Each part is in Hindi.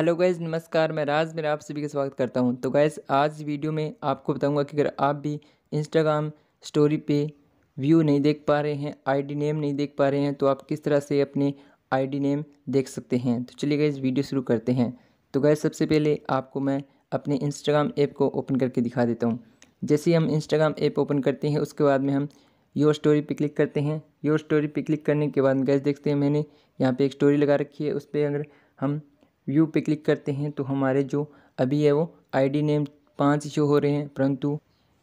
हेलो गाइज नमस्कार मैं राज मेरा आप सभी का स्वागत करता हूं तो गाइज़ आज वीडियो में आपको बताऊंगा कि अगर आप भी इंस्टाग्राम स्टोरी पे व्यू नहीं देख पा रहे हैं आईडी नेम नहीं देख पा रहे हैं तो आप किस तरह से अपने आईडी नेम देख सकते हैं तो चलिए गाइज वीडियो शुरू करते हैं तो गैज़ सबसे पहले आपको मैं अपने इंस्टाग्राम ऐप को ओपन करके दिखा देता हूँ जैसे हम इंस्टाग्राम ऐप ओपन करते हैं उसके बाद में हम योर स्टोरी पे क्लिक करते हैं योर स्टोरी पे क्लिक करने के बाद गैस देखते हैं मैंने यहाँ पे एक स्टोरी लगा रखी है उस पर अगर हम व्यू पे क्लिक करते हैं तो हमारे जो अभी है वो आईडी नेम पाँच शो हो रहे हैं परंतु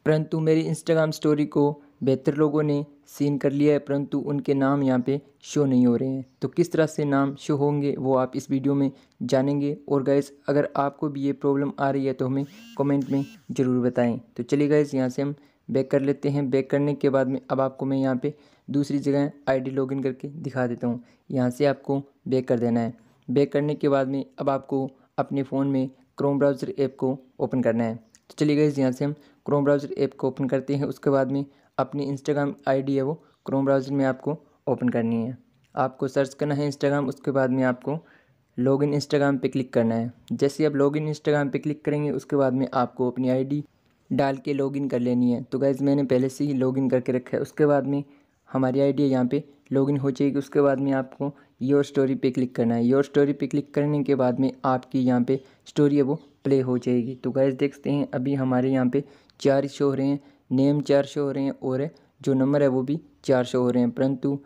परंतु मेरी इंस्टाग्राम स्टोरी को बेहतर लोगों ने सीन कर लिया है परंतु उनके नाम यहाँ पे शो नहीं हो रहे हैं तो किस तरह से नाम शो होंगे वो आप इस वीडियो में जानेंगे और गैस अगर आपको भी ये प्रॉब्लम आ रही है तो हमें कमेंट में ज़रूर बताएं तो चलिए गैस यहाँ से हम बैक कर लेते हैं बैक करने के बाद में अब आपको मैं यहाँ पे दूसरी जगह आईडी डी करके दिखा देता हूँ यहाँ से आपको बैक कर देना है बैक करने के बाद में अब आपको अपने फ़ोन में क्रोम ब्राउज़र ऐप को ओपन करना है तो चलिए गई यहाँ से हम क्रोम ब्राउज़र ऐप को ओपन करते हैं उसके बाद में अपनी इंस्टाग्राम आईडी है वो क्रोम ब्राउज़र में आपको ओपन करनी है आपको सर्च करना है इंस्टाग्राम उसके बाद में आपको लॉग इन इंस्टाग्राम पर क्लिक करना है जैसे आप लॉग इन इंस्टाग्राम पर क्लिक करेंगे उसके बाद में आपको अपनी आईडी डाल के लॉगिन कर लेनी है तो गैज़ मैंने पहले से ही लॉगिन करके रखा है उसके बाद में हमारी आईडी यहाँ पे लॉगिन हो जाएगी उसके बाद में आपको योर स्टोरी पे क्लिक करना है योर स्टोरी पे क्लिक करने के बाद में आपकी यहाँ पे स्टोरी है वो प्ले हो जाएगी तो गैस देखते हैं अभी हमारे यहाँ पे चार शो हो रहे हैं नेम चार शो हो रहे हैं और जो नंबर है वो भी चार शो हो रहे हैं परंतु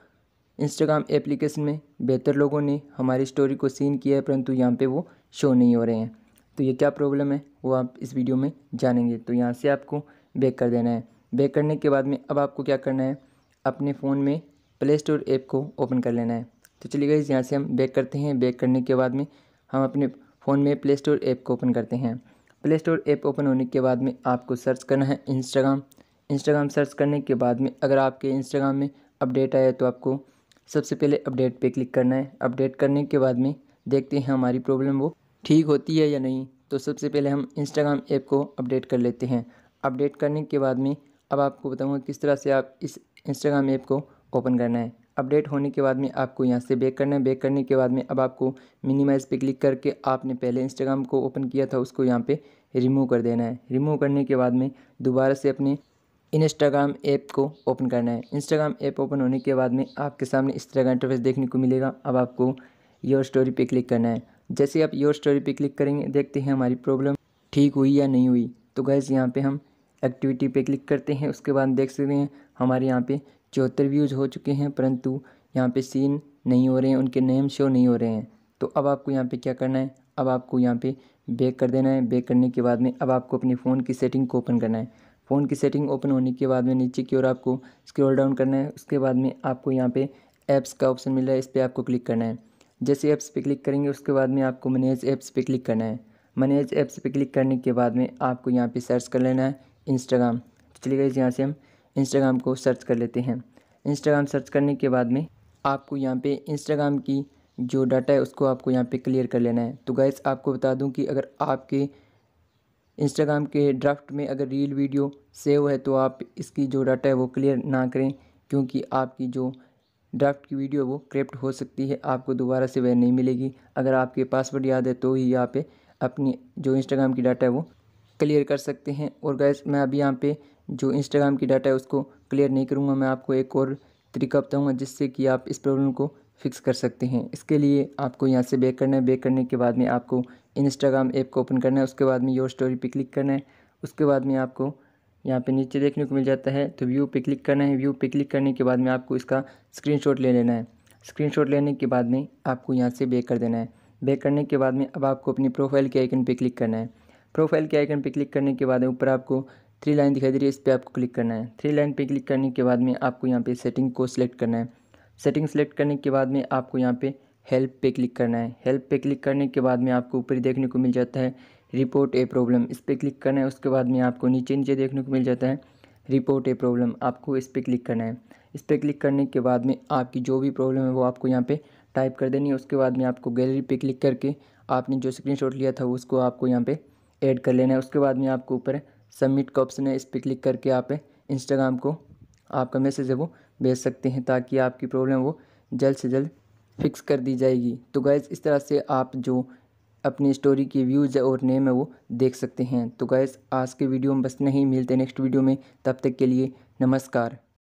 इंस्टाग्राम एप्लीकेशन में बेहतर लोगों ने हमारी स्टोरी को सीन किया है परंतु यहाँ पर वो शो नहीं हो रहे हैं तो ये क्या प्रॉब्लम है वो आप इस वीडियो में जानेंगे तो यहाँ से आपको बेक कर देना है बेक करने के बाद में अब आपको क्या करना है अपने फ़ोन में प्ले स्टोर ऐप को ओपन कर लेना है तो चलिए गाइज यहाँ से हम बैक करते हैं बैक करने के बाद में हम अपने फ़ोन में प्ले स्टोर ऐप को ओपन करते हैं प्ले स्टोर ऐप ओपन होने के बाद में आपको सर्च करना है इंस्टाग्राम इंस्टाग्राम सर्च करने के बाद में अगर आपके इंस्टाग्राम में अपडेट आया तो आपको सबसे पहले अपडेट पे क्लिक करना है अपडेट करने के बाद में देखते हैं हमारी प्रॉब्लम वो ठीक होती है या नहीं तो सबसे पहले हम इंस्टाग्राम ऐप को अपडेट कर लेते हैं अपडेट करने के बाद में अब आपको बताऊँगा किस तरह से आप इस इंस्टाग्राम ऐप को ओपन करना है अपडेट होने के बाद में आपको यहाँ से बेक करना है बैक करने के बाद में अब आपको मिनिमाइज़ पे क्लिक करके आपने पहले इंस्टाग्राम को ओपन किया था उसको यहाँ पे रिमूव कर देना है रिमूव करने के बाद में दोबारा से अपने इंस्टाग्राम ऐप को ओपन करना है इंस्टाग्राम ऐप ओपन होने के बाद में आपके सामने इस तरह का इंटरफेस देखने को मिलेगा अब आपको योर स्टोरी पर क्लिक करना है जैसे आप योर स्टोरी पर क्लिक करेंगे देखते हैं हमारी प्रॉब्लम ठीक हुई या नहीं हुई तो गैस यहाँ पर हम एक्टिविटी पे क्लिक करते हैं उसके बाद देख सकते हैं हमारे यहाँ पे चौहत्तर व्यूज़ हो चुके हैं परंतु यहाँ पे सीन नहीं हो रहे हैं उनके नेम शो नहीं हो रहे हैं तो अब आपको यहाँ पे क्या करना है अब आपको यहाँ पे बैक कर देना है बैक करने के बाद में अब आपको अपने फ़ोन की सेटिंग को ओपन करना है फ़ोन की सेटिंग ओपन होने के बाद में नीचे की ओर आपको स्क्रॉल डाउन करना है उसके बाद में आपको यहाँ पे ऐप्स का ऑप्शन मिल रहा है इस पर आपको क्लिक करना है जैसे ऐप्स पे क्लिक करेंगे उसके बाद में आपको मैनेज ऐप्स पे क्लिक करना है मैनेज ऐप्स पे क्लिक करने के बाद में आपको यहाँ पे सर्च कर लेना है इंस्टाग्राम तो चलिए गए यहाँ से हम इंस्टाग्राम को सर्च कर लेते हैं इंस्टाग्राम सर्च करने के बाद में आपको यहाँ पे इंस्टाग्राम की जो डाटा है उसको आपको यहाँ पे क्लियर कर लेना है तो गैस आपको बता दूँ कि अगर आपके इंस्टाग्राम के ड्राफ्ट में अगर रील वीडियो सेव है तो आप इसकी जो डाटा है वो क्लियर ना करें क्योंकि आपकी जो ड्राफ्ट की वीडियो वो क्रिप्ट हो सकती है आपको दोबारा से वह नहीं मिलेगी अगर आपके पासवर्ड याद है तो ही यहाँ पे अपनी जो इंस्टाग्राम की डाटा है वो क्लियर कर सकते हैं और गैस मैं अभी यहाँ पे जो इंस्टाग्राम की डाटा है उसको क्लियर नहीं करूँगा मैं आपको एक और तरीका बताऊँगा जिससे कि आप इस प्रॉब्लम को फिक्स कर सकते हैं इसके लिए आपको यहाँ से बेक करना है बेक करने के बाद में आपको इंस्टाग्राम ऐप को ओपन करना है उसके बाद में योर स्टोरी पर क्लिक करना है उसके बाद में आपको यहाँ पे नीचे देखने को मिल जाता है तो व्यू पे क्लिक करना है व्यू पे क्लिक करने के बाद में आपको इसका स्क्रीनशॉट ले लेना है स्क्रीनशॉट लेने के बाद में आपको यहाँ से बैक कर देना है बैक करने के बाद में अब आपको अपनी प्रोफाइल के आइकन पे क्लिक करना है प्रोफाइल के आइकन पर क्लिक करने के बाद ऊपर आपको थ्री लाइन दिखाई दे रही है इस पर आपको क्लिक करना है थ्री लाइन पर क्लिक करने के बाद में आपको यहाँ पे सेटिंग को सिलेक्ट करना है सेटिंग सेलेक्ट करने के बाद में आपको यहाँ पे हेल्प पे क्लिक करना है हेल्प पे क्लिक करने के बाद में आपको ऊपर देखने को मिल जाता है रिपोर्ट ए प्रॉब्लम इस पर क्लिक करना है उसके बाद में आपको नीचे नीचे देखने को मिल जाता है रिपोर्ट ए प्रॉब्लम आपको इस पर क्लिक करना है इस पर क्लिक करने के बाद में आपकी जो भी प्रॉब्लम है वो आपको यहाँ पे टाइप कर देनी है उसके बाद में आपको गैलरी पे क्लिक करके आपने जो स्क्रीनशॉट लिया था उसको आपको यहाँ पे ऐड कर लेना है उसके बाद में आपको ऊपर सबमिट का ऑप्शन है इस पर क्लिक करके आप इंस्टाग्राम को आपका मैसेज है वो भेज सकते हैं ताकि आपकी प्रॉब्लम वो जल्द से जल्द फिक्स कर दी जाएगी तो गैज़ इस तरह से आप जो अपनी स्टोरी की व्यूज़ और नेम है वो देख सकते हैं तो गैज़ आज के वीडियो में बस नहीं मिलते नेक्स्ट वीडियो में तब तक के लिए नमस्कार